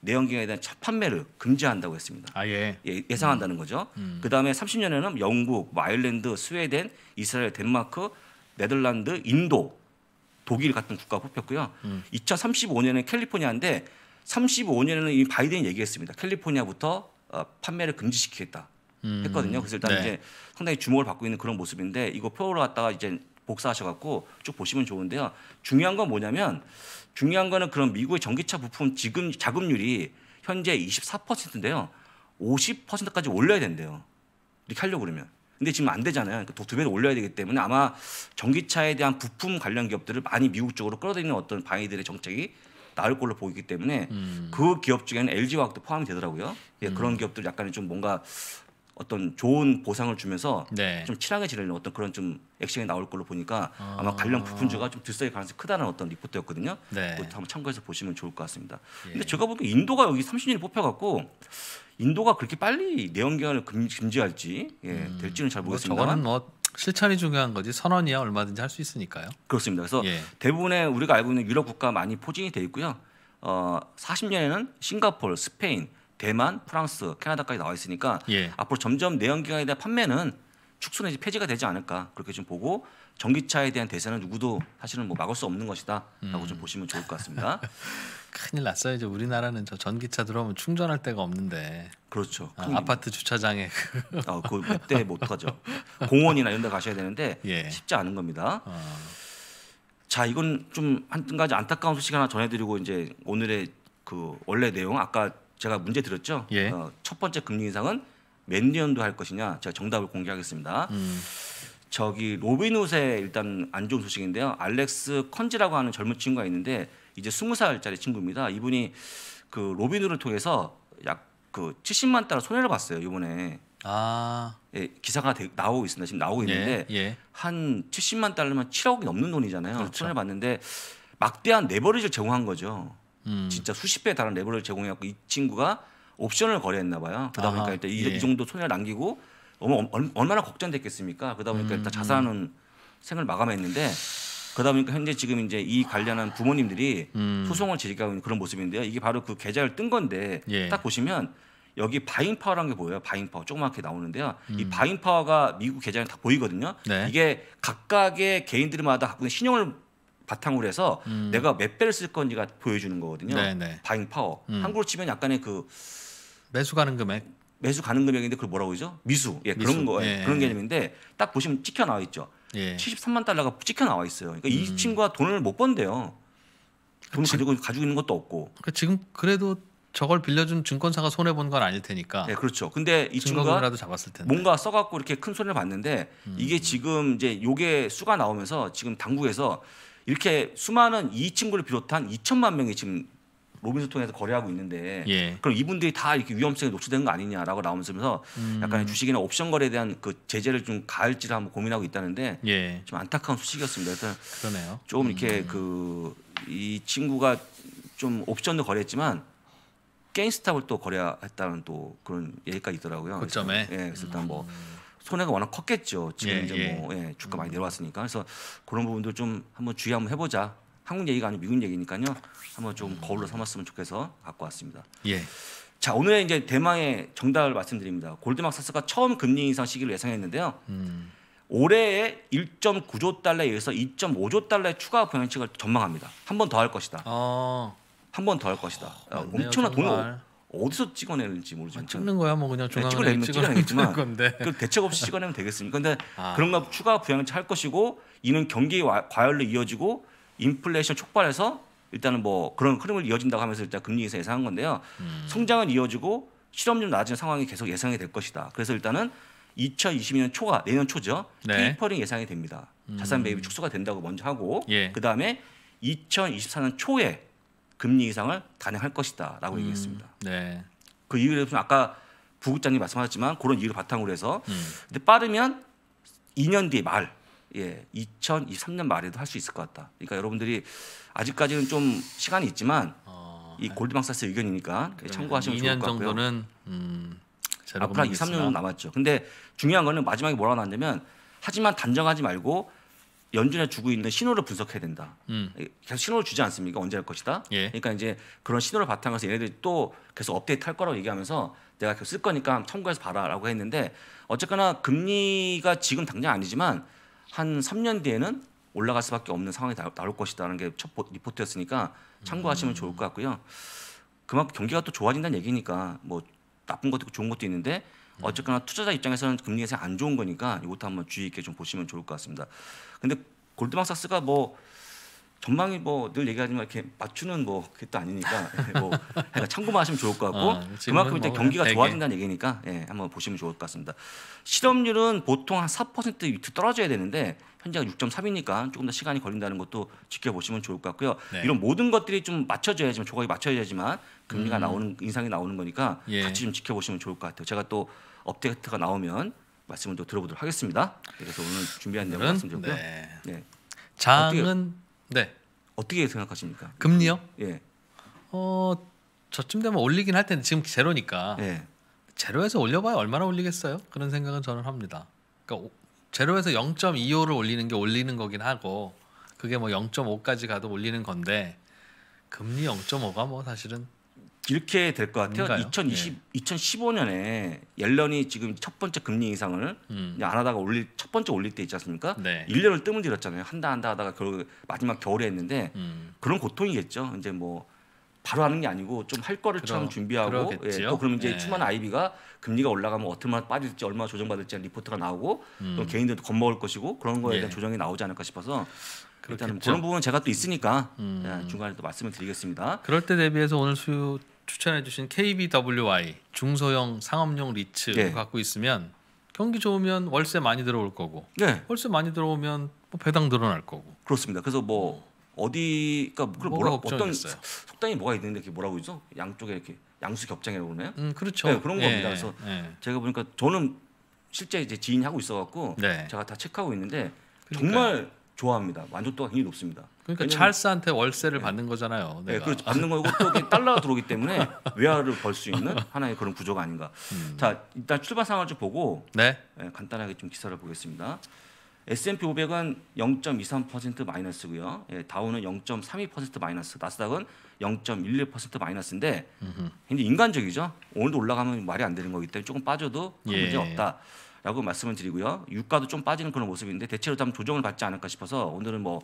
S1: 내연기관에 대한 차 판매를 금지한다고 했습니다. 아, 예. 예 상한다는 음. 거죠. 음. 그 다음에 30년에는 영국, 마일랜드 뭐 스웨덴, 이스라엘, 덴마크, 네덜란드, 인도, 독일 같은 국가가 뽑혔고요. 음. 2035년에 캘리포니아인데 35년에는 이 바이든이 얘기했습니다. 캘리포니아부터 어, 판매를 금지시키겠다 음. 했거든요. 그래서 일단 네. 이제 상당히 주목을 받고 있는 그런 모습인데 이거 표로 갖다가 이제 복사하셔갖고 쭉 보시면 좋은데요. 중요한 건 뭐냐면 중요한 거는 그런 미국의 전기차 부품 지금 자금률이 현재 24%인데요. 50%까지 올려야 된대요. 이렇게 하려고 그러면. 근데 지금 안 되잖아요. 그러니까 두 배로 올려야 되기 때문에 아마 전기차에 대한 부품 관련 기업들을 많이 미국 쪽으로 끌어들이는 어떤 방위들의 정책이 나올 걸로 보이기 때문에 음. 그 기업 중에는 LG 화학도 포함이 되더라고요. 예, 음. 그런 기업들 약간 좀 뭔가 어떤 좋은 보상을 주면서 네. 좀 친하게 지내는 어떤 그런 좀 액션이 나올 걸로 보니까 아. 아마 관련 부품주가 좀 들썩일 가능성이 크다는 어떤 리포트였거든요. 네. 그것도 한번 참고해서 보시면 좋을 것 같습니다. 예. 근데 제가 보기엔 인도가 여기 30년이 뽑혀갖고 인도가 그렇게 빨리 내연기관을 금지할지 예, 음. 될지는 잘 뭐 모르겠습니다만 뭐 실천이 중요한 거지 선언이야 얼마든지 할 수 있으니까요. 그렇습니다. 그래서 예. 대부분의 우리가 알고 있는 유럽 국가 많이 포진이 돼 있고요. 어, 40년에는 싱가폴 스페인, 대만, 프랑스, 캐나다까지 나와 있으니까 예. 앞으로 점점 내연기관에 대한 판매는 축소 는 이제 폐지가 되지 않을까 그렇게 좀 보고 전기차에 대한 대세는 누구도 사실은 뭐 막을 수 없는 것이다라고 음. 좀 보시면 좋을 것 같습니다. 큰일
S2: 났어요. 이제 우리나라는 저 전기차 들어오면 충전할 데가 없는데. 그렇죠. 아, 파트 주차장에.
S1: 아, 그 어, 그때 못 가죠. 공원이나 이런 데 가셔야 되는데 예. 쉽지 않은 겁니다. 어. 자, 이건 좀한 가지 안타까운 소식 하나 전해드리고 이제 오늘의 그 원래 내용 아까 제가 문제 드렸죠. 예. 어, 첫 번째 금리 인상은 몇 년도 할 것이냐 제가 정답을 공개하겠습니다. 음. 저기 로빈훗의 일단 안 좋은 소식인데요. 알렉스 컨지라고 하는 젊은 친구가 있는데 이제 2 0 살짜리 친구입니다. 이분이 그 로빈훗을 통해서 약 그 70만 달러 손해를 봤어요 이번에. 아. 예, 기사가 되, 나오고 있습니다. 지금 나오고 예, 있는데 예, 예. 한 70만 달러면 7억이 넘는 돈이잖아요. 그렇죠. 손해 를 봤는데 막대한 레버리지를 제공한 거죠. 음. 진짜 수십 배에 달하는 레버리지를 제공해갖고 이 친구가 옵션을 거래했나 봐요. 그러다 보니까 일단 이, 예. 이 정도 손해를 남기고 얼마, 얼마나 걱정됐겠습니까? 그러다 보니까 음. 일단 자산은 생을 마감했는데 그러다 보니까 현재 지금 이제 이 관련한 부모님들이 음. 소송을 제기하고 있는 그런 모습인데요. 이게 바로 그 계좌를 뜬 건데 예. 딱 보시면 여기 바잉 파워라는 게 보여요. 바잉 파워 조그맣게 나오는데요. 음. 이 바잉 파워가 미국 계좌는 다 보이거든요. 네. 이게 각각의 개인들마다 갖고 있는 신용을 바탕으로 해서 음. 내가 몇 배를 쓸 건지가 보여주는 거거든요. 네네. 바잉 파워. 음. 한국으로 치면 약간의 그 매수 가는 금액. 매수 가는 금액인데 그걸 뭐라고 그러죠? 미수. 예, 미수. 그런 거예요. 예. 그런 개념인데 딱 보시면 찍혀 나와 있죠. 예. 73만 달러가 찍혀 나와 있어요. 그러니까 음. 이 친구가 돈을 못 번대요. 돈을 그치. 가지고 가지고 있는 것도 없고. 그 지금 그래도 저걸 빌려준 증권사가 손해 본 건 아닐 테니까. 네, 그렇죠. 근데 이 친구가 뭔가 써갖고 이렇게 큰 손해를 봤는데 음. 이게 지금 이제 요게 수가 나오면서 지금 당국에서 이렇게 수많은 이 친구를 비롯한 2천만 명이 지금 로빈스 통해서 거래하고 있는데 예. 그럼 이분들이 다 이렇게 위험성에 노출된는거 아니냐라고 나오면서 음. 약간 주식이나 옵션 거래에 대한 그 제재를 좀 가할지를 한번 고민하고 있다는데 예. 좀 안타까운 소식이었습니다. 일단 그러네요. 조금 이렇게 음. 그이 친구가 좀 옵션도 거래했지만 게임스탑을 또 거래했다는 또 그런 얘기까지 있더라고요. 고점에. 예, 그래서 일단 뭐 음. 손해가 워낙 컸겠죠. 지금 예, 이제 예. 뭐 예, 주가 많이 음. 내려왔으니까. 그래서 그런 부분들좀 한번 주의 한번 해보자. 한국 얘기가 아니고 미국 얘기니까요. 한번 좀 거울로 삼았으면 좋겠어 갖고 왔습니다. 예. 자 오늘 이제 대망의 정답을 말씀드립니다. 골드막사스가 처음 금리 인상 시기를 예상했는데요. 음. 올해에 1.9조 달러에 의해서 2.5조 달러의 추가 부양책을 전망합니다. 한 번 더 할 것이다. 아. 한번 더 할 것이다. 어, 맞네요, 엄청난 돈을 어디서 찍어내는지 모르지만 아, 찍는
S2: 거야 뭐 그냥 중앙은행 네, 찍어내면 찍어내는 건데 그
S1: 대책 없이 찍어내면 되겠습니까? 근데 아. 그런 거 추가 부양책할 것이고 이는 경기 과열로 이어지고 인플레이션 촉발해서 일단은 뭐 그런 흐름을 이어진다고 하면서 일단 금리 인상 예상한 건데요. 음. 성장은 이어지고 실업률 낮은 상황이 계속 예상이 될 것이다. 그래서 일단은 2022년 초가 내년 초죠. 네. 테이퍼링 예상이 됩니다. 음. 자산 매입이 축소가 된다고 먼저 하고 예. 그다음에 2024년 초에 금리 인상을 단행할 것이다라고 음. 얘기했습니다. 네. 그 이유를 아까 부국장님 말씀하셨지만 그런 이유를 바탕으로 해서 음. 근데 빠르면 2년 뒤말 예, 2023년 말에도 할 수 있을 것 같다. 그러니까 여러분들이 아직까지는 좀 시간이 있지만 어, 이 네. 골드방사스 의견이니까 예, 참고하시면 좋을 것 같고요. 2년 정도는 음, 앞으로 2, 3년 남았죠. 근데 중요한 거는 마지막에 뭐라고 나왔냐면 하지만 단정하지 말고 연준에 주고 있는 신호를 분석해야 된다. 음. 예, 계속 신호를 주지 않습니까? 언제 할 것이다. 예. 그러니까 이제 그런 신호를 바탕으로 해서 얘네들이 또 계속 업데이트 할 거라고 얘기하면서 내가 계속 쓸 거니까 참고해서 봐라라고 했는데 어쨌거나 금리가 지금 당장 아니지만 한 3년 뒤에는 올라갈 수밖에 없는 상황이 나올 것이다라는 게 첫 리포트였으니까 참고하시면 좋을 것 같고요. 그만큼 경기가 또 좋아진다는 얘기니까 뭐 나쁜 것도 좋은 것도 있는데 어쨌거나 투자자 입장에서는 금리 에서안 좋은 거니까 이것도 한번 주의 있게 좀 보시면 좋을 것 같습니다. 근데 골드만삭스가 뭐 전망이 뭐 늘 얘기하지만 이렇게 맞추는 뭐 그게 또 아니니까 예, 뭐 그러니까 참고만 하시면 좋을 것 같고 아, 그만큼 이제 뭐 경기가 되게. 좋아진다는 얘기니까 예, 한번 보시면 좋을 것 같습니다. 실업률은 보통 한4%밑으 떨어져야 되는데 현재가 6.3이니까 조금 더 시간이 걸린다는 것도 지켜보시면 좋을 것 같고요. 네. 이런 모든 것들이 좀맞춰져야지 조각이 맞춰져야지만 금리가 음. 나오는 인상이 나오는 거니까 예. 같이 좀 지켜보시면 좋을 것 같아요. 제가 또 업데이트가 나오면 말씀을 또 들어보도록 하겠습니다. 그래서 오늘 준비한 내용 말씀드렸고요. 네. 네. 장은 네. 어떻게 생각하십니까? 금리요? 예.
S2: 어 저쯤 되면 올리긴 할 텐데 지금 제로니까 예. 제로에서 올려봐야 얼마나 올리겠어요? 그런 생각은 저는 합니다. 그러니까 제로에서 0.25를 올리는 게 올리는 거긴 하고 그게 뭐 0.5까지 가도 올리는 건데 금리 0.5가 뭐 사실은
S1: 이렇게 될 것 같아요. 2020 예. 2015년에 옐런이 지금 첫 번째 금리 인상을 음. 안 하다가 올릴 첫 번째 올릴 때 있지 않습니까? 네. 1년을 뜸을 들였잖아요. 한다 한다 하다가 결국 마지막 겨울에 했는데 음. 그런 고통이겠죠. 이제 뭐 바로 하는 게 아니고 좀 할 거를 그러, 참 준비하고 예, 또 그러면 이제 예. 네. 추만 아이비가 금리가 올라가면 어떻게 빠질지 얼마 조정받을지 리포트가 나오고 음. 또 개인들도 겁먹을 것이고 그런 거에 대한 예. 조정이 나오지 않을까 싶어서 그렇겠죠. 일단 그런 부분은 제가 또 있으니까 음. 예, 중간에 또 말씀을 드리겠습니다.
S2: 그럴 때 대비해서 오늘 수 추천해주신 KBWI 중소형 상업용 리츠 네. 갖고 있으면 경기 좋으면 월세 많이 들어올 거고 네. 월세 많이 들어오면 뭐 배당 늘어날
S1: 거고 그렇습니다. 그래서 뭐 어디가 그럼 뭐라 어떤 있어요. 속당이 뭐가 있는데 이렇게 뭐라고 있죠? 양쪽에 이렇게 양수 겹장이라고 그러나요? 음 그렇죠. 네, 그런 겁니다. 예, 그래서 예. 제가 보니까 저는 실제 이제 지인 하고 있어갖고 네. 제가 다 체크하고 있는데 그러니까요. 정말 좋아합니다. 만족도가 굉장히 높습니다. 그러니까 찰스한테 예. 월세를 네. 받는 거잖아요. 네, 그렇죠. 받는 거고 또 달러가 들어오기 때문에 외화를 벌 수 있는 하나의 그런 구조가 아닌가. 음. 자, 일단 출발 상황을 좀 보고 네. 네, 간단하게 좀 기사를 보겠습니다. S&P 500은 0.23% 마이너스고요. 예, 다우는 0.32% 마이너스, 나스닥은 0.11% 마이너스인데 음흠. 굉장히 인간적이죠. 오늘도 올라가면 말이 안 되는 거기 때문에 조금 빠져도 문제 없다. 라고 말씀을 드리고요. 유가도 좀 빠지는 그런 모습인데 대체로 좀 조정을 받지 않을까 싶어서 오늘은 뭐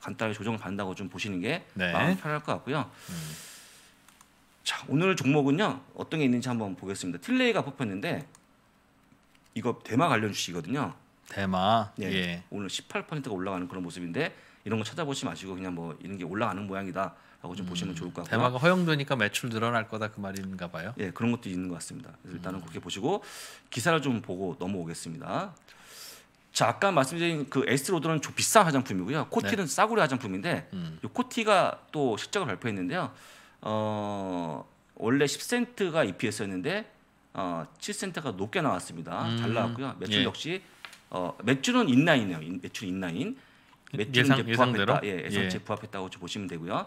S1: 간단하게 조정을 받는다고 좀 보시는 게 네. 마음 편할 것 같고요. 음. 자, 오늘 종목은요. 어떤 게 있는지 한번 보겠습니다. 틸레이가 뽑혔는데 이거 대마 관련 주식이거든요. 대마. 예. 예. 오늘 18%가 올라가는 그런 모습인데 이런 거 찾아보지 마시고 그냥 뭐 이런 게 올라가는 모양이다라고 좀 음, 보시면 좋을 것같고 대마가 허용되니까 매출 늘어날 거다 그 말인가 봐요. 예, 그런 것도 있는 것 같습니다. 일단은 음. 그렇게 보시고 기사를 좀 보고 넘어오겠습니다. 자, 아까 말씀드린 그 에스로드는 좀 비싼 화장품이고요. 코티는 네. 싸구려 화장품인데 음. 이 코티가 또 실적을 발표했는데요. 어, 원래 10센트가 EPS였는데 어, 7센트가 높게 나왔습니다. 잘 음. 나왔고요. 매출 예. 역시 어, 매출은 인라인이에요. 매출 인라인. 매출 는 예상, 이제 부합했다. 예, 예상치 예. 부합했다고 보시면 되고요.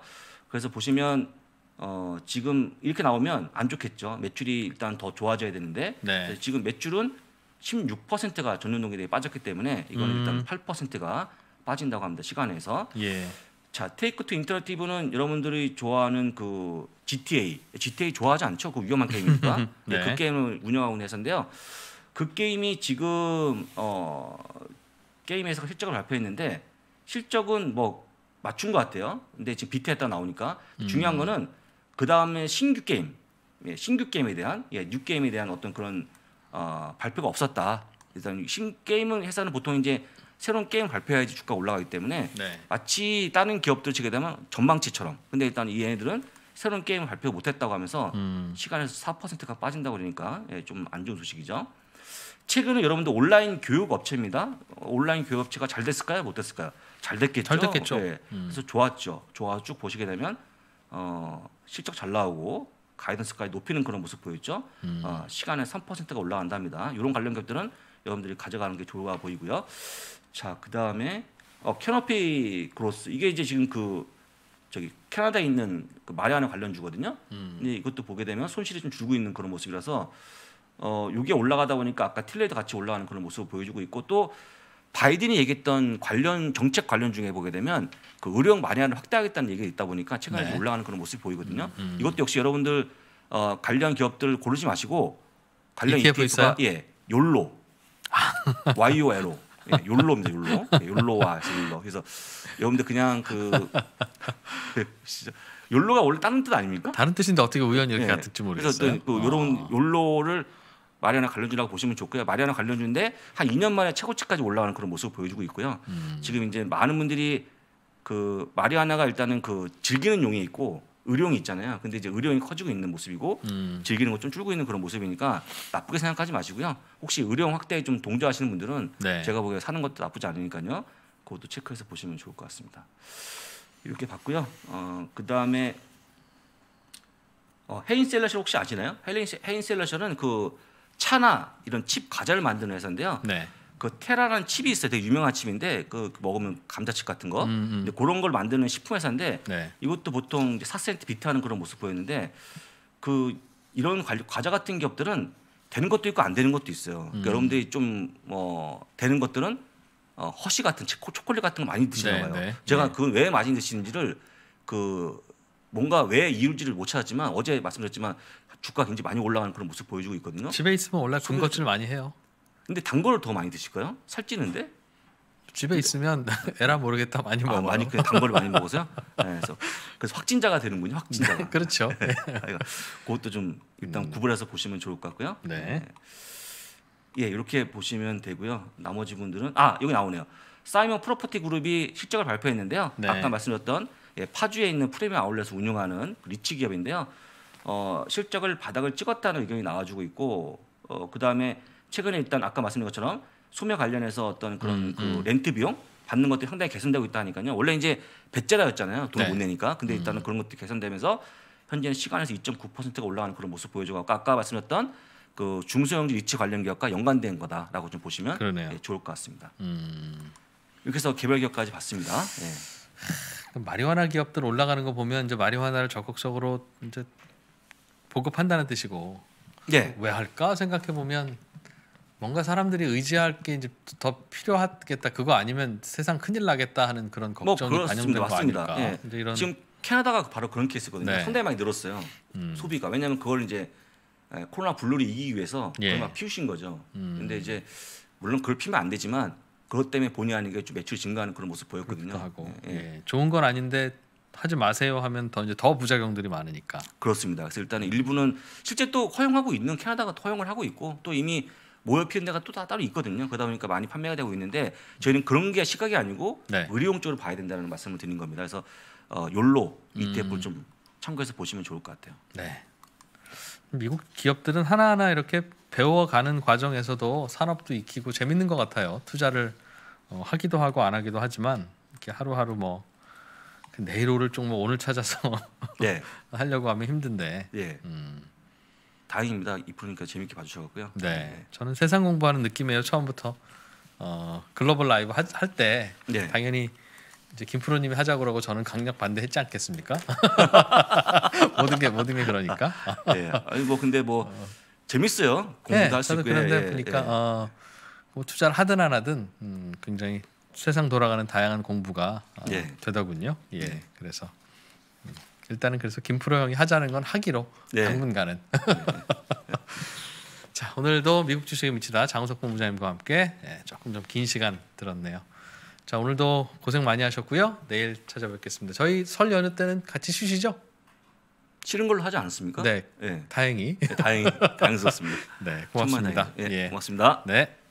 S1: 그래서 보시면 어, 지금 이렇게 나오면 안 좋겠죠. 매출이 일단 더 좋아져야 되는데 네. 지금 매출은 16%가 전년동기에 빠졌기 때문에 이건 음. 일단 8%가 빠진다고 합니다. 시간에서. 예. 자, 테이크 투 인터랙티브는 여러분들이 좋아하는 그 GTA, GTA 좋아하지 않죠? 그 위험한 게임이니까. 네. 네. 그 게임을 운영하고 있는 회사인데요. 그 게임이 지금 어 게임에서 실적을 발표했는데 실적은 뭐 맞춘 것 같아요. 근데 지금 비트했다 나오니까 음. 중요한 거는 그 다음에 신규 게임, 예, 신규 게임에 대한 예, 뉴 게임에 대한 어떤 그런 어, 발표가 없었다. 일단 신 게임은 회사는 보통 이제 새로운 게임 발표해야지 주가 올라가기 때문에 네. 마치 다른 기업들 측에 되면 전망치처럼. 근데 일단 이애들은 새로운 게임 발표 못했다고 하면서 음. 시간에서 4%가 빠진다고 그러니까 예, 좀 안 좋은 소식이죠. 최근에 여러분들 온라인 교육 업체입니다. 온라인 교육 업체가 잘 됐을까요? 못 됐을까요? 잘 됐겠죠. 잘 됐겠죠. 네. 음. 그래서 좋았죠. 좋아 서쭉 보시게 되면 어, 실적 잘 나오고 가이던스까지 높이는 그런 모습 보였죠. 음. 어, 시간에 3%가 올라간답니다. 이런 관련 기업들은 여러분들이 가져가는 게 좋아 보이고요. 자, 그 다음에 어, 캐노피 그로스 이게 이제 지금 그 저기 캐나다에 있는 그 마리아나 관련 주거든요. 음. 근데 이것도 보게 되면 손실이 좀 줄고 있는 그런 모습이라서 어, 요게 올라가다 보니까 아까 틸레드 같이 올라가는 그런 모습을 보여주고 있고 또 바이든이 얘기했던 관련 정책 관련 중에 보게 되면 그 의료용 마련를 확대하겠다는 얘기가 있다 보니까 최근에 네. 올라가는 그런 모습이 보이거든요. 음, 음. 이것도 역시 여러분들 어, 관련 기업들 고르지 마시고 관련 ETF e 가 있어요? 예 욜로 아. YOLO 예, 욜로입니다. 욜로 예, 욜로와 욜로 그래서 여러분들 그냥 그, 그 욜로가 원래 다른 뜻 아닙니까? 다른
S2: 뜻인데 어떻게 우연히 이렇게 같을지 예. 모르겠어요. 그래서 또, 또 그 어. 이런
S1: 욜로를 마리아나 갈련주라고 보시면 좋고요. 마리아나 갈련주인데 한 2년 만에 최고치까지 올라가는 그런 모습을 보여주고 있고요. 음. 지금 이제 많은 분들이 그 마리아나가 일단은 그 즐기는 용이 있고 의료용이 있잖아요. 근데 이제 의료용이 커지고 있는 모습이고 음. 즐기는 것 좀 줄고 있는 그런 모습이니까 나쁘게 생각하지 마시고요. 혹시 의료용 확대에 좀 동조하시는 분들은 네. 제가 보기에 사는 것도 나쁘지 않으니까요. 그것도 체크해서 보시면 좋을 것 같습니다. 이렇게 봤고요. 어, 그 다음에 어, 헤인 셀러셜 혹시 아시나요? 헤인 셀러셜은 그 차나 이런 칩 과자를 만드는 회사인데요. 네. 그 테라라는 칩이 있어요. 되게 유명한 칩인데 그 먹으면 감자칩 같은 거. 음, 음. 근데 그런 걸 만드는 식품 회사인데 네. 이것도 보통 이제 4센트 비트하는 그런 모습 보였는데 그 이런 과자 같은 기업들은 되는 것도 있고 안 되는 것도 있어요. 그러니까 음. 여러분들이 좀 뭐 되는 것들은 어, 허쉬 같은 초콜릿 같은 거 많이 드시나 네, 봐요. 네, 네, 제가 그 왜 많이 드시는지를 그 뭔가 왜 이유지를 못 찾았지만 어제 말씀드렸지만 주가 굉장히 많이 올라가는 그런 모습 보여주고 있거든요. 집에 있으면 원래 군것질 많이 해요. 근데 단 거를 더 많이 드실까요? 살찌는데? 집에 있으면 네. 에라 모르겠다 많이 먹어 아, 많이 그단 거를 많이 먹으세요? 네, 그래서 그래서 확진자가 되는군요. 확진자 네, 그렇죠. 네. 그것도 좀 일단 음. 구분해서 보시면 좋을 것 같고요. 네. 네. 예, 이렇게 보시면 되고요. 나머지 분들은 아, 여기 나오네요. 사이먼 프로퍼티 그룹이 실적을 발표했는데요. 네. 아까 말씀드렸던 예, 파주에 있는 프리미엄 아울렛을 운영하는 그 리치 기업인데요. 어, 실적을 바닥을 찍었다는 의견이 나와주고 있고 어, 그다음에 최근에 일단 아까 말씀드린 것처럼 소매 관련해서 어떤 그런 음, 그 음. 그 렌트 비용 받는 것도 상당히 개선되고 있다 하니까요. 원래 이제 배째다였잖아요. 돈못 네. 내니까. 근데 음. 일단은 음. 그런 것도 개선되면서 현재는 시간에서 2.9%가 올라가는 그런 모습 보여주고 아까, 아까 말씀드렸던 그중소형리 위치 관련 기업과 연관된 거다라고 좀 보시면 예, 좋을 것 같습니다.
S2: 음.
S1: 이렇게 해서 개별 기업까지 봤습니다.
S2: 예. 마리화나 기업들 올라가는 거 보면 이제 마리화나를 적극적으로 이제 보급한다는 뜻이고 예. 왜 할까 생각해 보면 뭔가 사람들이 의지할 게 이제 더 필요하겠다 그거 아니면 세상 큰일 나겠다 하는 그런 뭐 걱정이 뭐 반영된 거 아닐까 예. 이제 이런 지금
S1: 캐나다가 바로 그런 케이스거든요 네. 상당히 많이 늘었어요 음. 소비가 왜냐하면 그걸 이제 예, 코로나 블루를 이기기 위해서 예. 막 피우신 거죠 음. 근데 이제 물론 그걸 피면 안 되지만 그것 때문에 본의 아니게 좀 매출 증가하는 그런 모습 보였거든요. 하고 예. 예. 좋은 건 아닌데 하지 마세요 하면 더 이제 더 부작용들이 많으니까. 그렇습니다. 그래서 일단은 일부는 실제 또 허용하고 있는 캐나다가 허용을 하고 있고 또 이미 모여 피는 데가 또 따로 있거든요. 그러다 보니까 많이 판매가 되고 있는데 저희는 그런 게 시각이 아니고 네. 의료용 쪽으로 봐야 된다는 말씀을 드린 겁니다. 그래서 어, 욜로 음. 이 대포 음. 좀 참고해서 보시면 좋을 것 같아요. 네.
S2: 미국 기업들은 하나하나 이렇게 배워가는 과정에서도 산업도 익히고 재밌는 것 같아요. 투자를 어, 하기도 하고 안 하기도 하지만 이렇게 하루하루 뭐 내일 오를 쪽뭐 오늘 찾아서 네. 하려고 하면 힘든데. 네. 음. 다행입니다. 이 프로니까 재밌게 봐주셔고요. 갖 네. 네. 저는 세상 공부하는 느낌이에요. 처음부터 어, 글로벌 라이브 할때 네. 당연히 이제 김프로님이 하자고 그러고 저는 강력 반대했지 않겠습니까? 모든 게 모든 게
S1: 그러니까. 예. 아니 뭐 근데 뭐 어. 재밌어요. 공부도 예, 할수 있고. 그런데 예, 예, 보니까 예.
S2: 어, 뭐 투자를 하든 안 하든 음, 굉장히 세상 돌아가는 다양한 공부가 어, 예. 되더군요. 예. 예. 그래서 음, 일단은 그래서 김프로 형이 하자는 건 하기로 당분간은. 예. 자 오늘도 미국 주식에 미치다 장우석 본부장님과 함께 조금 좀 긴 시간 들었네요. 자 오늘도 고생 많이 하셨고요. 내일 찾아뵙겠습니다. 저희 설 연휴 때는 같이 쉬시죠? 싫은 걸로 하지 않습니까? 았 네, 네. 다행히 네, 다행히 다행스럽습니다. 네, 고맙습니다. 예, 예, 고맙습니다.
S1: 네.